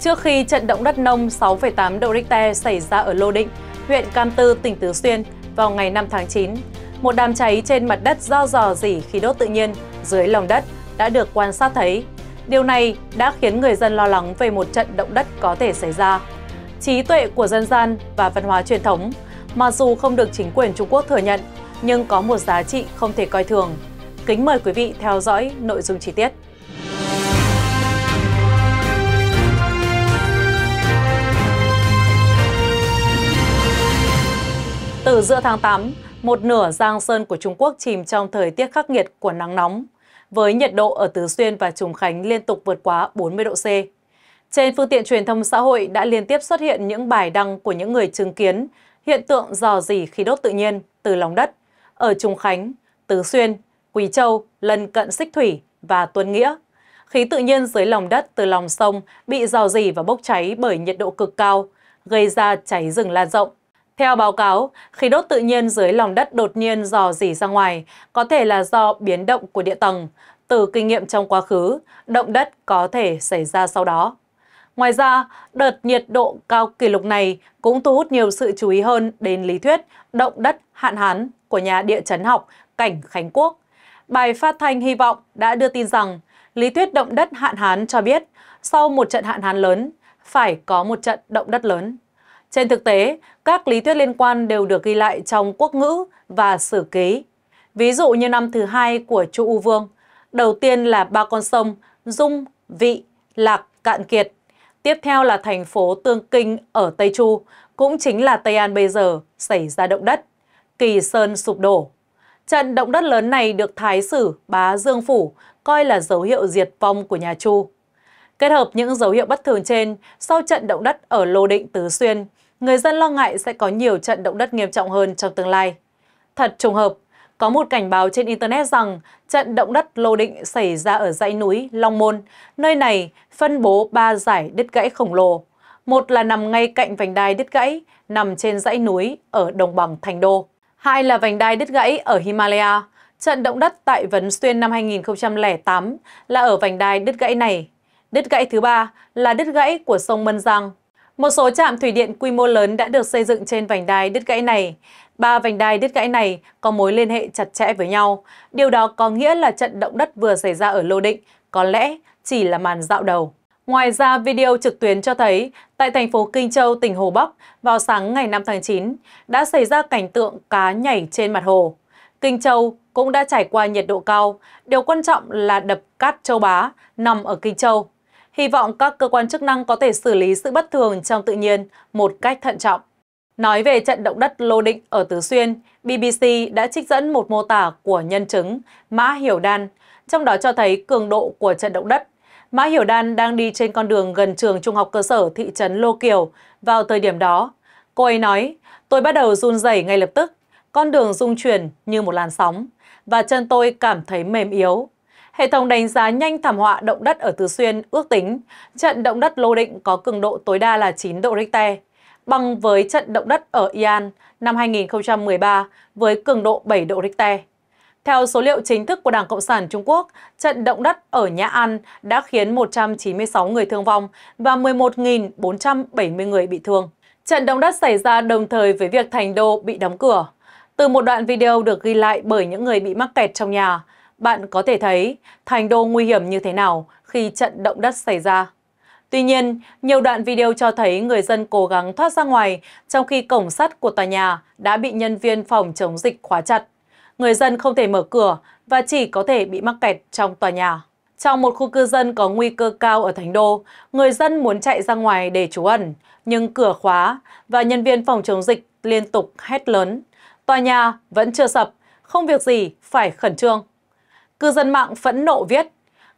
Trước khi trận động đất nông 6,8 độ Richter xảy ra ở Lô Định, huyện Cam Tư, tỉnh Tứ Xuyên vào ngày 5 tháng 9, một đám cháy trên mặt đất do dò dỉ khí đốt tự nhiên dưới lòng đất đã được quan sát thấy. Điều này đã khiến người dân lo lắng về một trận động đất có thể xảy ra. Trí tuệ của dân gian và văn hóa truyền thống, mặc dù không được chính quyền Trung Quốc thừa nhận, nhưng có một giá trị không thể coi thường. Kính mời quý vị theo dõi nội dung chi tiết. Từ giữa tháng 8, một nửa Giang Sơn của Trung Quốc chìm trong thời tiết khắc nghiệt của nắng nóng, với nhiệt độ ở Tứ Xuyên và Trùng Khánh liên tục vượt quá 40 độ C. Trên phương tiện truyền thông xã hội đã liên tiếp xuất hiện những bài đăng của những người chứng kiến hiện tượng dò dỉ khí đốt tự nhiên từ lòng đất ở Trùng Khánh, Tứ Xuyên, Quỳ Châu, lân cận Xích Thủy và Tuân Nghĩa. Khí tự nhiên dưới lòng đất từ lòng sông bị dò dỉ và bốc cháy bởi nhiệt độ cực cao, gây ra cháy rừng lan rộng. Theo báo cáo, khí đốt tự nhiên dưới lòng đất đột nhiên dò dỉ ra ngoài, có thể là do biến động của địa tầng. Từ kinh nghiệm trong quá khứ, động đất có thể xảy ra sau đó. Ngoài ra, đợt nhiệt độ cao kỷ lục này cũng thu hút nhiều sự chú ý hơn đến lý thuyết động đất hạn hán của nhà địa chấn học Cảnh Khánh Quốc. Bài phát thanh Hy vọng đã đưa tin rằng lý thuyết động đất hạn hán cho biết sau một trận hạn hán lớn phải có một trận động đất lớn. Trên thực tế, các lý thuyết liên quan đều được ghi lại trong quốc ngữ và sử ký. Ví dụ như năm thứ hai của Chu U Vương, đầu tiên là ba con sông Dung, Vị, Lạc, Cạn Kiệt. Tiếp theo là thành phố Tương Kinh ở Tây Chu, cũng chính là Tây An bây giờ, xảy ra động đất. Kỳ Sơn sụp đổ. Trận động đất lớn này được Thái Sử, Bá Dương Phủ coi là dấu hiệu diệt vong của nhà Chu. Kết hợp những dấu hiệu bất thường trên, sau trận động đất ở Lô Định Tứ Xuyên, người dân lo ngại sẽ có nhiều trận động đất nghiêm trọng hơn trong tương lai. Thật trùng hợp, có một cảnh báo trên Internet rằng trận động đất lô định xảy ra ở dãy núi Long Môn, nơi này phân bố ba giải đứt gãy khổng lồ. Một là nằm ngay cạnh vành đai đứt gãy, nằm trên dãy núi ở đồng bằng Thành Đô. Hai là vành đai đứt gãy ở Himalaya. Trận động đất tại Vấn Xuyên năm 2008 là ở vành đai đứt gãy này. Đứt gãy thứ ba là đứt gãy của sông Mân Giang một số trạm thủy điện quy mô lớn đã được xây dựng trên vành đai đứt gãy này. Ba vành đai đứt gãy này có mối liên hệ chặt chẽ với nhau. Điều đó có nghĩa là trận động đất vừa xảy ra ở Lô Định có lẽ chỉ là màn dạo đầu. Ngoài ra, video trực tuyến cho thấy, tại thành phố Kinh Châu, tỉnh Hồ Bắc, vào sáng ngày 5 tháng 9, đã xảy ra cảnh tượng cá nhảy trên mặt hồ. Kinh Châu cũng đã trải qua nhiệt độ cao. Điều quan trọng là đập Cát Châu Bá nằm ở Kinh Châu Hy vọng các cơ quan chức năng có thể xử lý sự bất thường trong tự nhiên một cách thận trọng. Nói về trận động đất Lô Định ở Tứ Xuyên, BBC đã trích dẫn một mô tả của nhân chứng Mã Hiểu Đan, trong đó cho thấy cường độ của trận động đất. Mã Hiểu Đan đang đi trên con đường gần trường trung học cơ sở thị trấn Lô Kiều vào thời điểm đó. Cô ấy nói, tôi bắt đầu run rẩy ngay lập tức, con đường rung chuyển như một làn sóng, và chân tôi cảm thấy mềm yếu. Hệ thống đánh giá nhanh thảm họa động đất ở Tứ Xuyên ước tính trận động đất Lô Định có cường độ tối đa là 9 độ Richter, bằng với trận động đất ở Ian năm 2013 với cường độ 7 độ Richter. Theo số liệu chính thức của Đảng Cộng sản Trung Quốc, trận động đất ở Nhã An đã khiến 196 người thương vong và 11.470 người bị thương. Trận động đất xảy ra đồng thời với việc thành đô bị đóng cửa. Từ một đoạn video được ghi lại bởi những người bị mắc kẹt trong nhà, bạn có thể thấy thành đô nguy hiểm như thế nào khi trận động đất xảy ra. Tuy nhiên, nhiều đoạn video cho thấy người dân cố gắng thoát ra ngoài trong khi cổng sắt của tòa nhà đã bị nhân viên phòng chống dịch khóa chặt. Người dân không thể mở cửa và chỉ có thể bị mắc kẹt trong tòa nhà. Trong một khu cư dân có nguy cơ cao ở Thành Đô, người dân muốn chạy ra ngoài để trú ẩn, nhưng cửa khóa và nhân viên phòng chống dịch liên tục hét lớn. Tòa nhà vẫn chưa sập, không việc gì phải khẩn trương. Cư dân mạng phẫn nộ viết,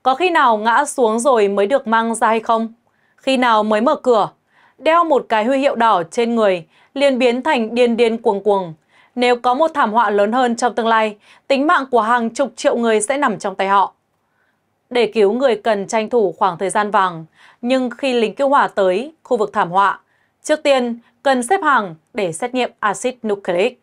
có khi nào ngã xuống rồi mới được mang ra hay không? Khi nào mới mở cửa? Đeo một cái huy hiệu đỏ trên người, liền biến thành điên điên cuồng cuồng. Nếu có một thảm họa lớn hơn trong tương lai, tính mạng của hàng chục triệu người sẽ nằm trong tay họ. Để cứu người cần tranh thủ khoảng thời gian vàng, nhưng khi lính cứu hỏa tới khu vực thảm họa, trước tiên cần xếp hàng để xét nghiệm axit nucleic.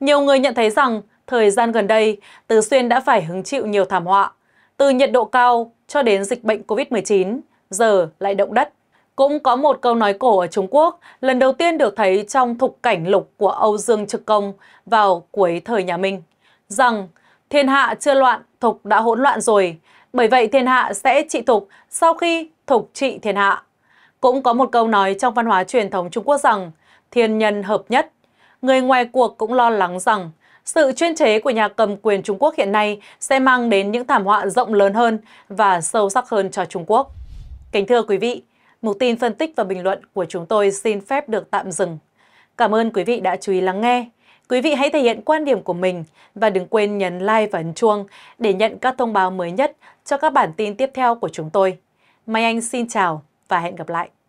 Nhiều người nhận thấy rằng thời gian gần đây, Tứ Xuyên đã phải hứng chịu nhiều thảm họa, từ nhiệt độ cao cho đến dịch bệnh Covid-19, giờ lại động đất. Cũng có một câu nói cổ ở Trung Quốc lần đầu tiên được thấy trong thục cảnh lục của Âu Dương Trực Công vào cuối thời nhà Minh, rằng thiên hạ chưa loạn, thục đã hỗn loạn rồi, bởi vậy thiên hạ sẽ trị thục sau khi thục trị thiên hạ. Cũng có một câu nói trong văn hóa truyền thống Trung Quốc rằng thiên nhân hợp nhất. Người ngoài cuộc cũng lo lắng rằng sự chuyên chế của nhà cầm quyền Trung Quốc hiện nay sẽ mang đến những thảm họa rộng lớn hơn và sâu sắc hơn cho Trung Quốc. Kính thưa quý vị, mục tin phân tích và bình luận của chúng tôi xin phép được tạm dừng. Cảm ơn quý vị đã chú ý lắng nghe. Quý vị hãy thể hiện quan điểm của mình và đừng quên nhấn like và ấn chuông để nhận các thông báo mới nhất cho các bản tin tiếp theo của chúng tôi. Mai Anh xin chào và hẹn gặp lại.